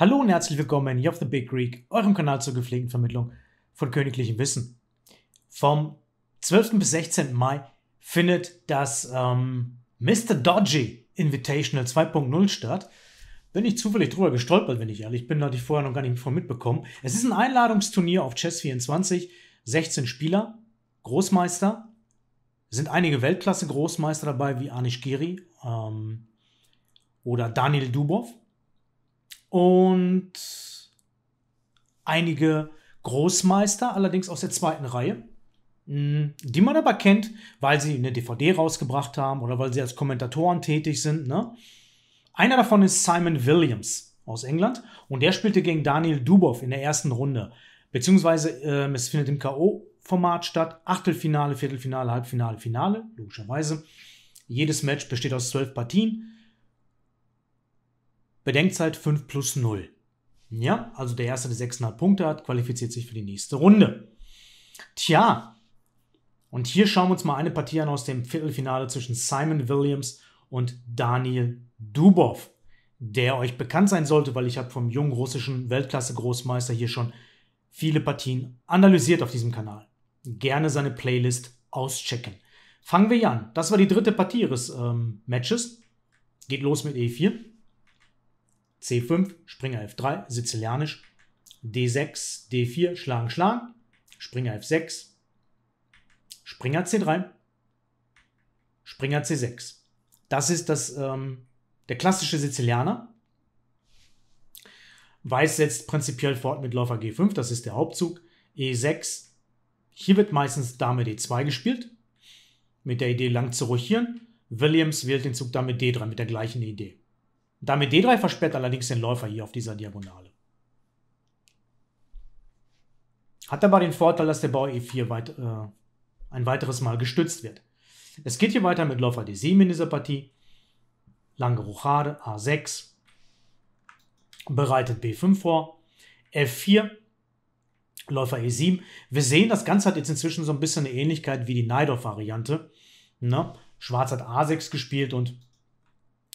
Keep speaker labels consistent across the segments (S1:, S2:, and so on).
S1: Hallo und herzlich willkommen hier auf The Big Greek, eurem Kanal zur gepflegten Vermittlung von königlichem Wissen. Vom 12. bis 16. Mai findet das ähm, Mr. Dodgy Invitational 2.0 statt. Bin ich zufällig drüber gestolpert, wenn ich ehrlich bin, hatte ich vorher noch gar nicht von mitbekommen. Es ist ein Einladungsturnier auf Chess24, 16 Spieler, Großmeister, Es sind einige Weltklasse-Großmeister dabei, wie Anish Giri ähm, oder Daniel Dubov und einige Großmeister, allerdings aus der zweiten Reihe, hm, die man aber kennt, weil sie eine DVD rausgebracht haben oder weil sie als Kommentatoren tätig sind. Ne? Einer davon ist Simon Williams aus England und der spielte gegen Daniel Dubov in der ersten Runde. Beziehungsweise äh, es findet im K.O.-Format statt. Achtelfinale, Viertelfinale, Halbfinale, Finale, logischerweise. Jedes Match besteht aus zwölf Partien. Bedenkzeit 5 plus 0. Ja, also der Erste, der 6,5 Punkte hat, qualifiziert sich für die nächste Runde. Tja, und hier schauen wir uns mal eine Partie an aus dem Viertelfinale zwischen Simon Williams und Daniel Dubov, der euch bekannt sein sollte, weil ich habe vom jungen russischen Weltklasse-Großmeister hier schon viele Partien analysiert auf diesem Kanal. Gerne seine Playlist auschecken. Fangen wir hier an. Das war die dritte Partie ihres ähm, Matches. Geht los mit E4. C5, Springer F3, Sizilianisch, D6, D4, Schlagen, Schlagen, Springer F6, Springer C3, Springer C6. Das ist das, ähm, der klassische Sizilianer. Weiß setzt prinzipiell fort mit Läufer G5, das ist der Hauptzug. E6, hier wird meistens Dame D2 gespielt, mit der Idee lang zu rochieren. Williams wählt den Zug Dame D3 mit der gleichen Idee. Dame D3 versperrt allerdings den Läufer hier auf dieser Diagonale. Hat aber den Vorteil, dass der Bau E4 weit, äh, ein weiteres Mal gestützt wird. Es geht hier weiter mit Läufer D7 in dieser Partie. Lange Rochade, A6. Bereitet B5 vor. F4. Läufer E7. Wir sehen, das Ganze hat jetzt inzwischen so ein bisschen eine Ähnlichkeit wie die Neidorf-Variante. Ne? Schwarz hat A6 gespielt und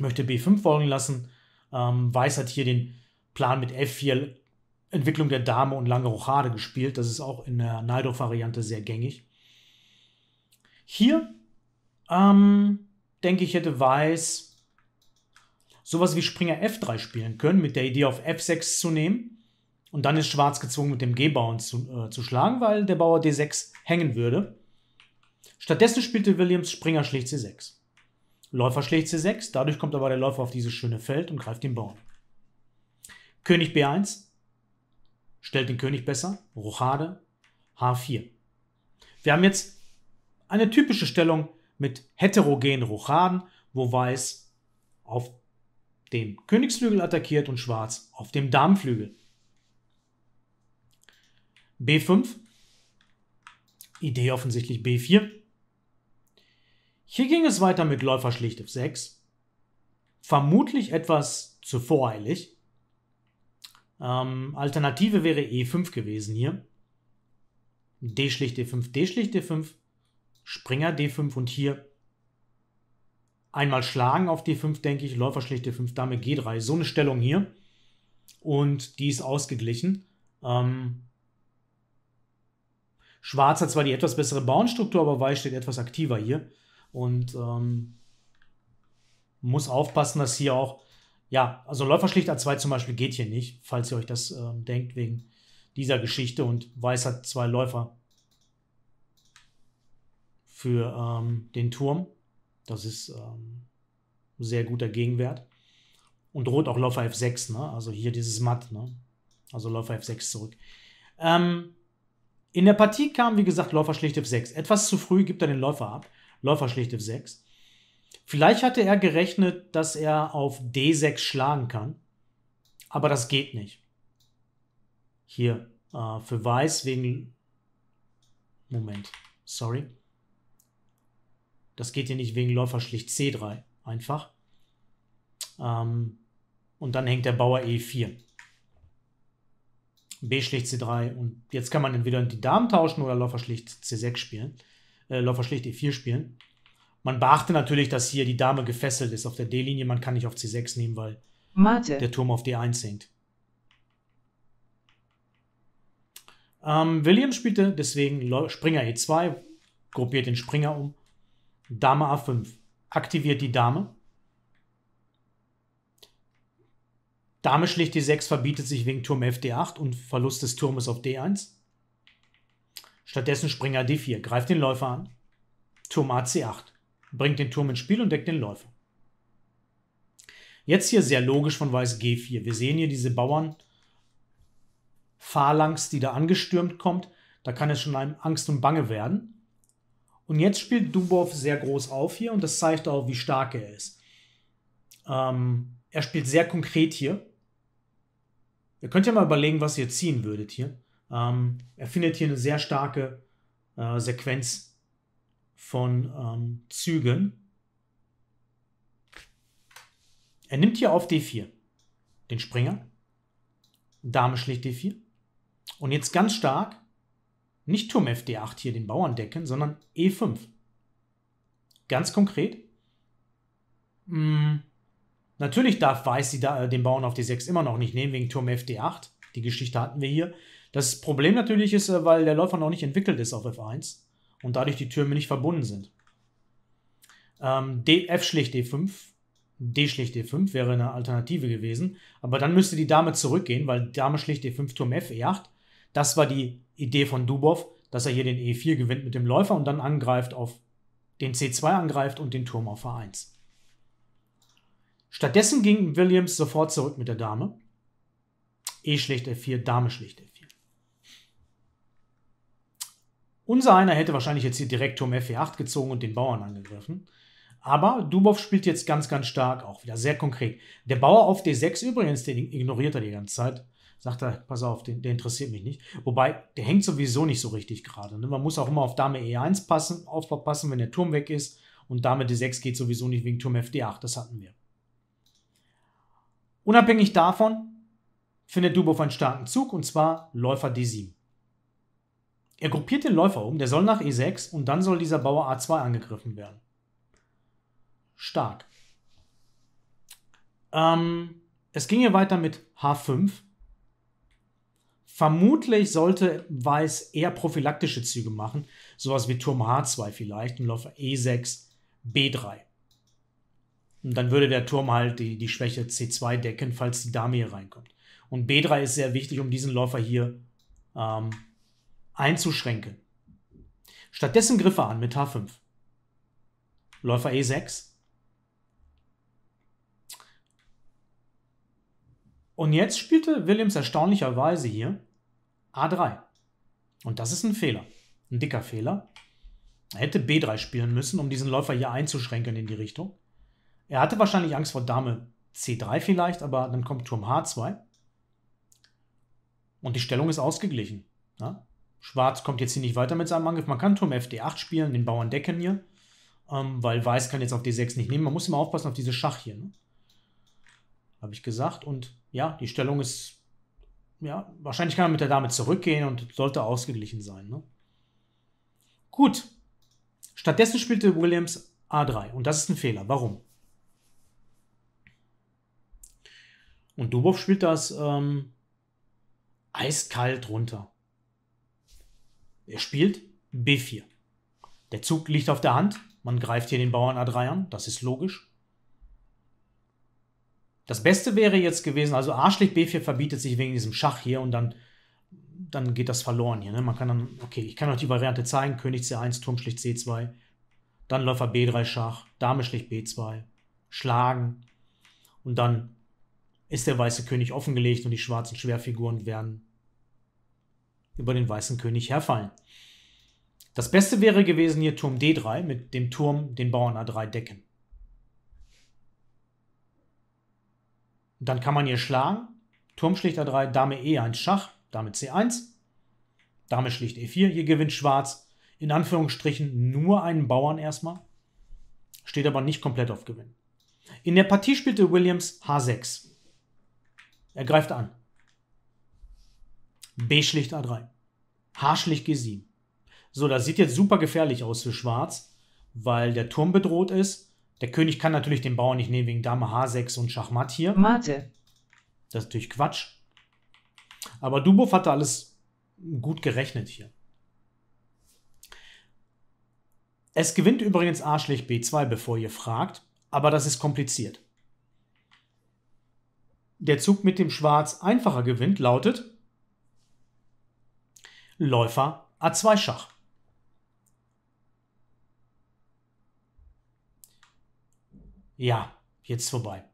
S1: möchte B5 folgen lassen. Ähm, Weiß hat hier den Plan mit F4 Entwicklung der Dame und lange Rochade gespielt. Das ist auch in der Naldorf-Variante sehr gängig. Hier ähm, denke ich, hätte Weiß sowas wie Springer F3 spielen können, mit der Idee auf F6 zu nehmen. Und dann ist Schwarz gezwungen, mit dem G-Bauern zu, äh, zu schlagen, weil der Bauer D6 hängen würde. Stattdessen spielte Williams Springer schlicht C6. Läufer schlägt C6, dadurch kommt aber der Läufer auf dieses schöne Feld und greift den Bauern. König B1 stellt den König besser, Rochade, H4. Wir haben jetzt eine typische Stellung mit heterogenen Rochaden, wo Weiß auf dem Königsflügel attackiert und Schwarz auf dem Damenflügel. B5, Idee offensichtlich B4. Hier ging es weiter mit Läufer schlicht F6. Vermutlich etwas zu voreilig. Ähm, Alternative wäre E5 gewesen hier. D schlicht D5, D schlicht D5, Springer D5 und hier einmal schlagen auf D5, denke ich, Läufer schlicht D5, Dame G3. So eine Stellung hier. Und die ist ausgeglichen. Ähm, Schwarz hat zwar die etwas bessere Bauernstruktur, aber Weiß steht etwas aktiver hier und ähm, muss aufpassen, dass hier auch, ja, also Läuferschlicht A2 zum Beispiel geht hier nicht, falls ihr euch das äh, denkt, wegen dieser Geschichte und Weiß hat zwei Läufer für ähm, den Turm. Das ist ähm, sehr guter Gegenwert. Und droht auch Läufer F6, ne? also hier dieses Matt, ne? also Läufer F6 zurück. Ähm, in der Partie kam, wie gesagt, Läufer schlicht F6. Etwas zu früh gibt er den Läufer ab. Läufer schlägt F6. Vielleicht hatte er gerechnet, dass er auf D6 schlagen kann, aber das geht nicht. Hier, äh, für Weiß wegen... Moment, sorry. Das geht hier nicht wegen Läufer schlicht C3, einfach. Ähm, und dann hängt der Bauer E4. B schlicht C3 und jetzt kann man entweder die Damen tauschen oder Läufer schlicht C6 spielen. Läufer schlicht E4 spielen. Man beachte natürlich, dass hier die Dame gefesselt ist auf der D-Linie. Man kann nicht auf C6 nehmen, weil Mate. der Turm auf D1 hängt. Ähm, William spielte deswegen Springer E2, gruppiert den Springer um. Dame A5 aktiviert die Dame. Dame schlicht D6 verbietet sich wegen Turm Fd8 und Verlust des Turmes auf D1. Stattdessen Springer D4 greift den Läufer an. Turm A C8 bringt den Turm ins Spiel und deckt den Läufer. Jetzt hier sehr logisch von Weiß G4. Wir sehen hier diese Bauern Phalanx, die da angestürmt kommt. Da kann es schon einem Angst und Bange werden. Und jetzt spielt Dubov sehr groß auf hier und das zeigt auch, wie stark er ist. Ähm, er spielt sehr konkret hier. Ihr könnt ja mal überlegen, was ihr ziehen würdet hier. Ähm, er findet hier eine sehr starke äh, Sequenz von ähm, Zügen. Er nimmt hier auf D4 den Springer. Dame schlägt D4. Und jetzt ganz stark, nicht Turm FD8 hier den Bauern decken, sondern E5. Ganz konkret. Mh, mm, natürlich darf Weiß die, äh, den Bauern auf D6 immer noch nicht nehmen wegen Turm FD8. Die Geschichte hatten wir hier. Das Problem natürlich ist, äh, weil der Läufer noch nicht entwickelt ist auf F1 und dadurch die Türme nicht verbunden sind. Ähm, D, F schlicht D5, D schlicht D5 wäre eine Alternative gewesen, aber dann müsste die Dame zurückgehen, weil Dame schlicht D5, Turm F, E8. Das war die Idee von Dubov, dass er hier den E4 gewinnt mit dem Läufer und dann angreift auf den C2 angreift und den Turm auf A1. Stattdessen ging Williams sofort zurück mit der Dame. E schlicht F4, Dame schlicht F4. Unser einer hätte wahrscheinlich jetzt hier direkt Turm F4-8 e gezogen und den Bauern angegriffen. Aber Dubov spielt jetzt ganz, ganz stark, auch wieder sehr konkret. Der Bauer auf D6 übrigens, den ignoriert er die ganze Zeit. Sagt er, pass auf, den, der interessiert mich nicht. Wobei, der hängt sowieso nicht so richtig gerade. Ne? Man muss auch immer auf Dame E1 passen, aufpassen, wenn der Turm weg ist. Und Dame D6 geht sowieso nicht wegen Turm FD8, das hatten wir. Unabhängig davon findet Dubov einen starken Zug, und zwar Läufer D7. Er gruppiert den Läufer um, der soll nach E6 und dann soll dieser Bauer A2 angegriffen werden. Stark. Ähm, es ging hier weiter mit H5. Vermutlich sollte Weiß eher prophylaktische Züge machen, sowas wie Turm H2 vielleicht und Läufer E6, B3. Und dann würde der Turm halt die, die Schwäche C2 decken, falls die Dame hier reinkommt. Und B3 ist sehr wichtig, um diesen Läufer hier ähm, einzuschränken. Stattdessen griff er an mit H5. Läufer E6. Und jetzt spielte Williams erstaunlicherweise hier A3. Und das ist ein Fehler. Ein dicker Fehler. Er hätte B3 spielen müssen, um diesen Läufer hier einzuschränken in die Richtung. Er hatte wahrscheinlich Angst vor Dame C3 vielleicht, aber dann kommt Turm H2. Und die Stellung ist ausgeglichen. Ja? Schwarz kommt jetzt hier nicht weiter mit seinem Angriff. Man kann Turm FD8 spielen, den Bauern decken hier. Ähm, weil Weiß kann jetzt auf D6 nicht nehmen. Man muss immer aufpassen auf diese Schach hier. Ne? Habe ich gesagt. Und ja, die Stellung ist. Ja, wahrscheinlich kann man mit der Dame zurückgehen und sollte ausgeglichen sein. Ne? Gut. Stattdessen spielte Williams A3. Und das ist ein Fehler. Warum? Und Dubov spielt das ähm, eiskalt runter. Er spielt B4. Der Zug liegt auf der Hand. Man greift hier den Bauern A3 an. Das ist logisch. Das Beste wäre jetzt gewesen, also A schlägt B4 verbietet sich wegen diesem Schach hier und dann, dann geht das verloren hier. Ne? Man kann dann, okay, ich kann euch die Variante zeigen. König C1, Turm schlägt C2. Dann Läufer B3 Schach, Dame schlägt B2. Schlagen. Und dann ist der weiße König offengelegt und die schwarzen Schwerfiguren werden über den weißen König herfallen. Das Beste wäre gewesen hier Turm D3 mit dem Turm den Bauern A3 decken. dann kann man hier schlagen. Turm schlicht A3, Dame E1 Schach, Dame C1, Dame schlicht E4. Hier gewinnt Schwarz in Anführungsstrichen nur einen Bauern erstmal. Steht aber nicht komplett auf Gewinn. In der Partie spielte Williams H6. Er greift an. B schlicht A3. H schlicht G7. So, das sieht jetzt super gefährlich aus für Schwarz, weil der Turm bedroht ist. Der König kann natürlich den Bauern nicht nehmen wegen Dame H6 und Schachmatt hier. Mate. Das ist natürlich Quatsch. Aber Dubov hatte alles gut gerechnet hier. Es gewinnt übrigens A schlicht B2, bevor ihr fragt, aber das ist kompliziert. Der Zug mit dem Schwarz einfacher gewinnt lautet Läufer A2 Schach. Ja, jetzt vorbei.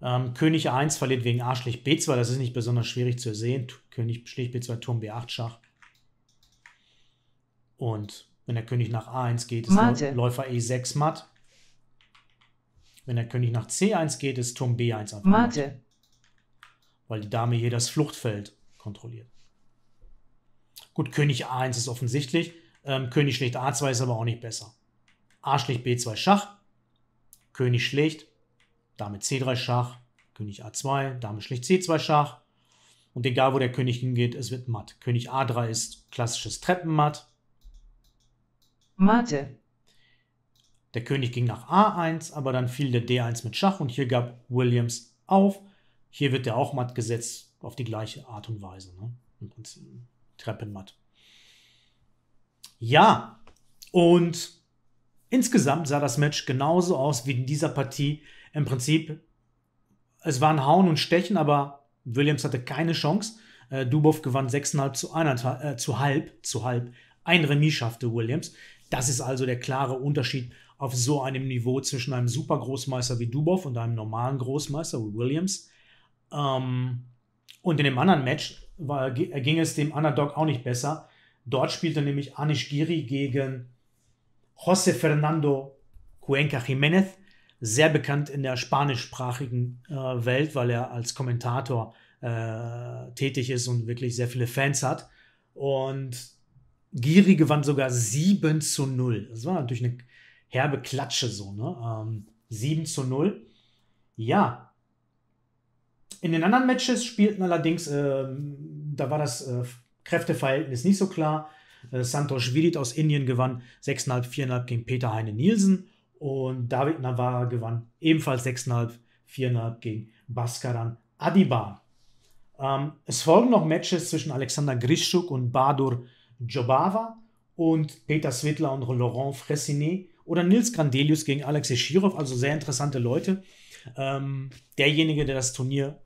S1: Ähm, König A1 verliert wegen A schlicht B2, das ist nicht besonders schwierig zu sehen. König schlicht B2, Turm B8 Schach. Und wenn der König nach A1 geht, ist Mate. Läufer E6 matt. Wenn der König nach C1 geht, ist Turm B1 einfach Matt, weil die Dame hier das Fluchtfeld kontrolliert. Gut, König A1 ist offensichtlich. Ähm, König schlägt A2 ist aber auch nicht besser. A schlägt B2 Schach. König schlägt. Dame C3 Schach. König A2. Dame schlägt C2 Schach. Und egal, wo der König hingeht, es wird matt. König A3 ist klassisches Treppenmatt. Matte. Der König ging nach A1, aber dann fiel der D1 mit Schach und hier gab Williams auf. Hier wird der auch matt gesetzt auf die gleiche Art und Weise. Ne? Im Prinzip. Treppenmatt. Ja, und insgesamt sah das Match genauso aus wie in dieser Partie. Im Prinzip, es waren Hauen und Stechen, aber Williams hatte keine Chance. Äh, Dubov gewann 6,5 zu, einer, äh, zu halb, zu halb. Ein Remis schaffte Williams. Das ist also der klare Unterschied auf so einem Niveau zwischen einem Supergroßmeister wie Dubov und einem normalen Großmeister wie Williams. Ähm, und in dem anderen Match war, ging es dem Underdog auch nicht besser. Dort spielte nämlich Anish Giri gegen José Fernando Cuenca Jiménez, sehr bekannt in der spanischsprachigen äh, Welt, weil er als Kommentator äh, tätig ist und wirklich sehr viele Fans hat. Und Giri gewann sogar 7 zu 0. Das war natürlich eine herbe Klatsche so, ne? Ähm, 7 zu 0. Ja, in den anderen Matches spielten allerdings, äh, da war das äh, Kräfteverhältnis nicht so klar. Äh, Santosh Vidit aus Indien gewann 6,5, 4,5 gegen Peter Heine Nielsen. Und David Navarra gewann ebenfalls 6,5, 4,5 gegen Baskaran Adibar. Ähm, es folgen noch Matches zwischen Alexander Grischuk und Badur Jobava und Peter Switler und Laurent Fressinet oder Nils Grandelius gegen Alexei Schirov, also sehr interessante Leute ähm, derjenige, der das Turnier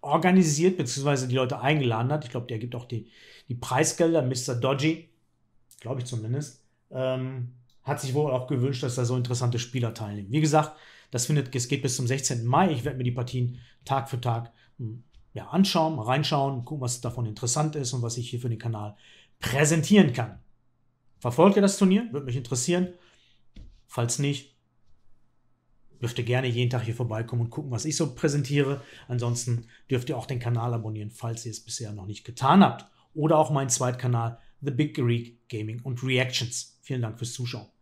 S1: organisiert, bzw. die Leute eingeladen hat. Ich glaube, der gibt auch die, die Preisgelder, Mr. Dodgy, glaube ich zumindest, ähm, hat sich wohl auch gewünscht, dass da so interessante Spieler teilnehmen. Wie gesagt, das findet, es geht bis zum 16. Mai. Ich werde mir die Partien Tag für Tag hm, ja, anschauen, reinschauen, gucken, was davon interessant ist und was ich hier für den Kanal präsentieren kann. Verfolgt ihr das Turnier? Würde mich interessieren. Falls nicht, dürft ihr gerne jeden Tag hier vorbeikommen und gucken, was ich so präsentiere. Ansonsten dürft ihr auch den Kanal abonnieren, falls ihr es bisher noch nicht getan habt. Oder auch meinen Zweitkanal, The Big Greek Gaming und Reactions. Vielen Dank fürs Zuschauen.